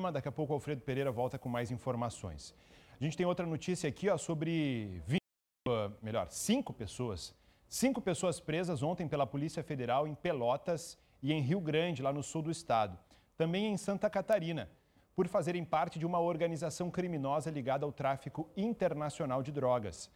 programa. Daqui a pouco o Alfredo Pereira volta com mais informações. A gente tem outra notícia aqui ó, sobre 20, melhor, cinco pessoas. Cinco pessoas presas ontem pela Polícia Federal em Pelotas e em Rio Grande, lá no sul do estado. Também em Santa Catarina, por fazerem parte de uma organização criminosa ligada ao tráfico internacional de drogas.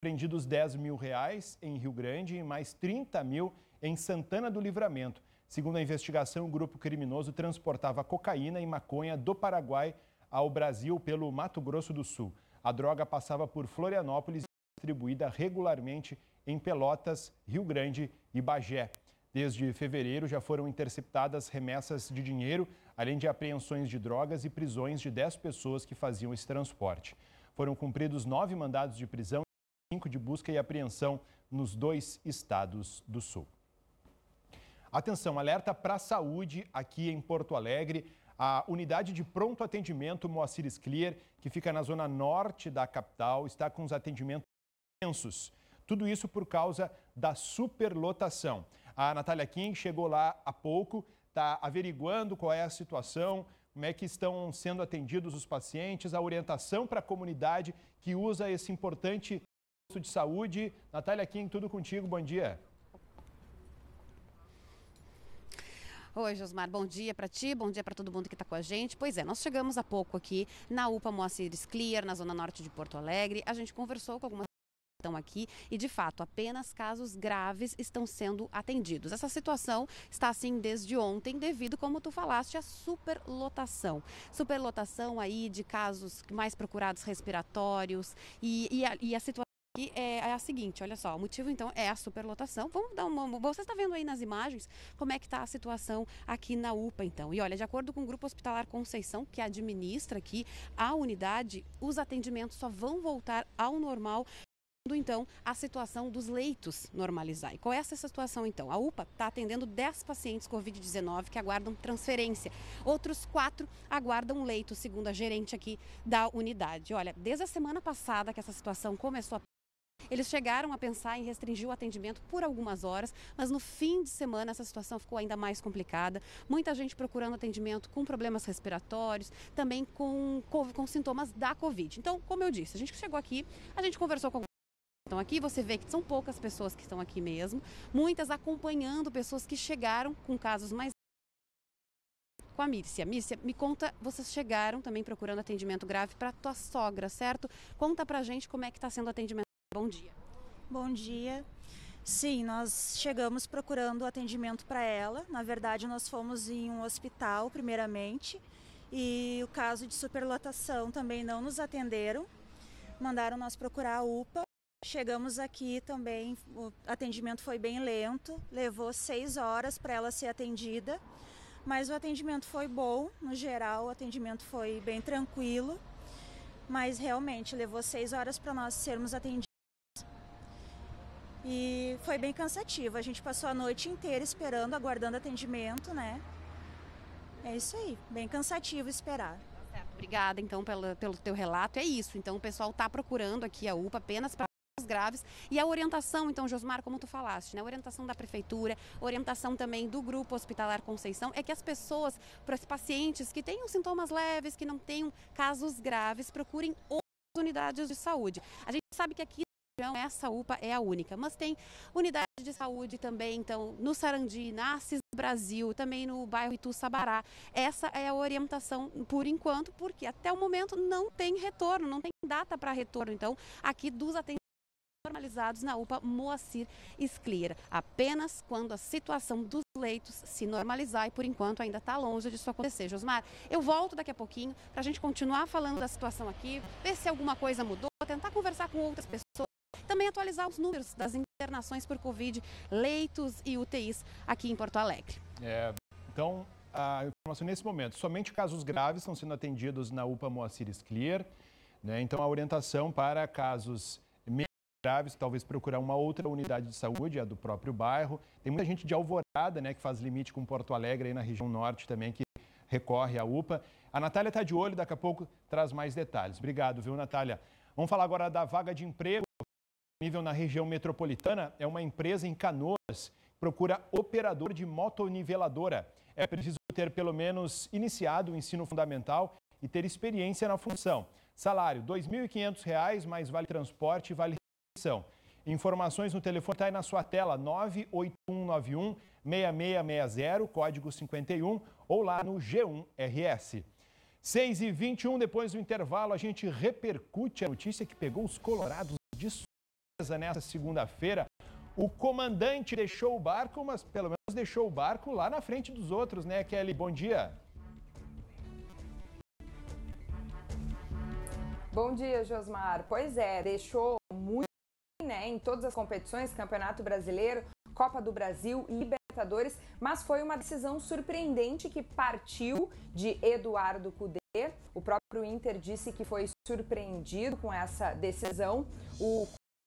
Prendidos 10 mil reais em Rio Grande e mais 30 mil em Santana do Livramento. Segundo a investigação, o grupo criminoso transportava cocaína e maconha do Paraguai ao Brasil pelo Mato Grosso do Sul. A droga passava por Florianópolis e distribuída regularmente em Pelotas, Rio Grande e Bagé. Desde fevereiro já foram interceptadas remessas de dinheiro, além de apreensões de drogas e prisões de 10 pessoas que faziam esse transporte. Foram cumpridos nove mandados de prisão e cinco de busca e apreensão nos dois estados do Sul. Atenção, alerta para a saúde aqui em Porto Alegre. A unidade de pronto atendimento Moacir Clear, que fica na zona norte da capital, está com os atendimentos intensos. Tudo isso por causa da superlotação. A Natália Kim chegou lá há pouco, está averiguando qual é a situação, como é que estão sendo atendidos os pacientes, a orientação para a comunidade que usa esse importante posto de saúde. Natália Kim, tudo contigo, bom dia. Oi, Josmar, bom dia para ti, bom dia para todo mundo que está com a gente. Pois é, nós chegamos há pouco aqui na UPA Moaciris Clear, na zona norte de Porto Alegre. A gente conversou com algumas estão aqui e, de fato, apenas casos graves estão sendo atendidos. Essa situação está assim desde ontem, devido, como tu falaste, à superlotação. Superlotação aí de casos mais procurados respiratórios e, e, a, e a situação que é, é, a seguinte, olha só, o motivo então é a superlotação. Vamos dar uma, você está vendo aí nas imagens como é que está a situação aqui na UPA então. E olha, de acordo com o Grupo Hospitalar Conceição, que administra aqui a unidade, os atendimentos só vão voltar ao normal então a situação dos leitos normalizar. E qual é essa situação então? A UPA está atendendo 10 pacientes Covid-19 que aguardam transferência. Outros quatro aguardam leito, segundo a gerente aqui da unidade. Olha, desde a semana passada que essa situação começou a eles chegaram a pensar em restringir o atendimento por algumas horas, mas no fim de semana essa situação ficou ainda mais complicada. Muita gente procurando atendimento com problemas respiratórios, também com, com sintomas da Covid. Então, como eu disse, a gente chegou aqui, a gente conversou com então aqui você vê que são poucas pessoas que estão aqui mesmo, muitas acompanhando pessoas que chegaram com casos mais com a Mírcia. Mírcia, me conta, vocês chegaram também procurando atendimento grave para tua sogra, certo? Conta pra gente como é que está sendo o atendimento Bom dia. Bom dia. Sim, nós chegamos procurando atendimento para ela. Na verdade, nós fomos em um hospital, primeiramente, e o caso de superlotação também não nos atenderam. Mandaram nós procurar a UPA. Chegamos aqui também, o atendimento foi bem lento, levou seis horas para ela ser atendida, mas o atendimento foi bom, no geral, o atendimento foi bem tranquilo, mas realmente levou seis horas para nós sermos atendidos. E foi bem cansativo. A gente passou a noite inteira esperando, aguardando atendimento, né? É isso aí, bem cansativo esperar. Obrigada, então, pela, pelo teu relato. É isso. Então, o pessoal está procurando aqui a UPA apenas para graves e a orientação então Josmar como tu falaste né orientação da prefeitura orientação também do grupo hospitalar Conceição é que as pessoas para os pacientes que tenham sintomas leves que não tenham casos graves procurem outras unidades de saúde a gente sabe que aqui região, é essa UPA é a única. Mas tem unidade de saúde também, então, no Sarandi, na Assis Brasil, também no bairro Itu Sabará. Essa é a orientação por enquanto, porque até o momento não tem retorno, não tem data para retorno. Então, aqui dos atendimentos normalizados na UPA Moacir Esclira, apenas quando a situação dos leitos se normalizar e por enquanto ainda está longe disso acontecer. Josmar, eu volto daqui a pouquinho para a gente continuar falando da situação aqui, ver se alguma coisa mudou, tentar conversar com outras pessoas também atualizar os números das internações por Covid, leitos e UTIs aqui em Porto Alegre. É, então, a informação nesse momento, somente casos graves estão sendo atendidos na UPA Moacir Clear. Né? Então, a orientação para casos menos graves, talvez procurar uma outra unidade de saúde, a do próprio bairro. Tem muita gente de Alvorada, né, que faz limite com Porto Alegre, aí na região norte também, que recorre à UPA. A Natália está de olho, daqui a pouco traz mais detalhes. Obrigado, viu, Natália? Vamos falar agora da vaga de emprego disponível na região metropolitana é uma empresa em Canoas, procura operador de motoniveladora. É preciso ter pelo menos iniciado o ensino fundamental e ter experiência na função. Salário R$ 2.500, mais vale transporte e vale refeição. Informações no telefone está aí na sua tela, 98191 6660, código 51, ou lá no G1RS. 6 e 21 depois do intervalo, a gente repercute a notícia que pegou os colorados de nessa segunda-feira, o comandante deixou o barco, mas pelo menos deixou o barco lá na frente dos outros, né, Kelly? Bom dia. Bom dia, Josmar. Pois é, deixou muito, né, em todas as competições, Campeonato Brasileiro, Copa do Brasil, Libertadores, mas foi uma decisão surpreendente que partiu de Eduardo Cudê. O próprio Inter disse que foi surpreendido com essa decisão. O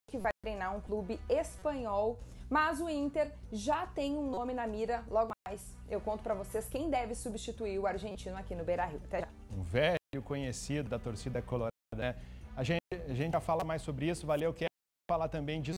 que vai treinar um clube espanhol, mas o Inter já tem um nome na mira. Logo mais eu conto para vocês quem deve substituir o argentino aqui no Beira-Rio. Até já. Um velho conhecido da torcida colorada, né? A gente, a gente já fala mais sobre isso. Valeu, quer falar também disso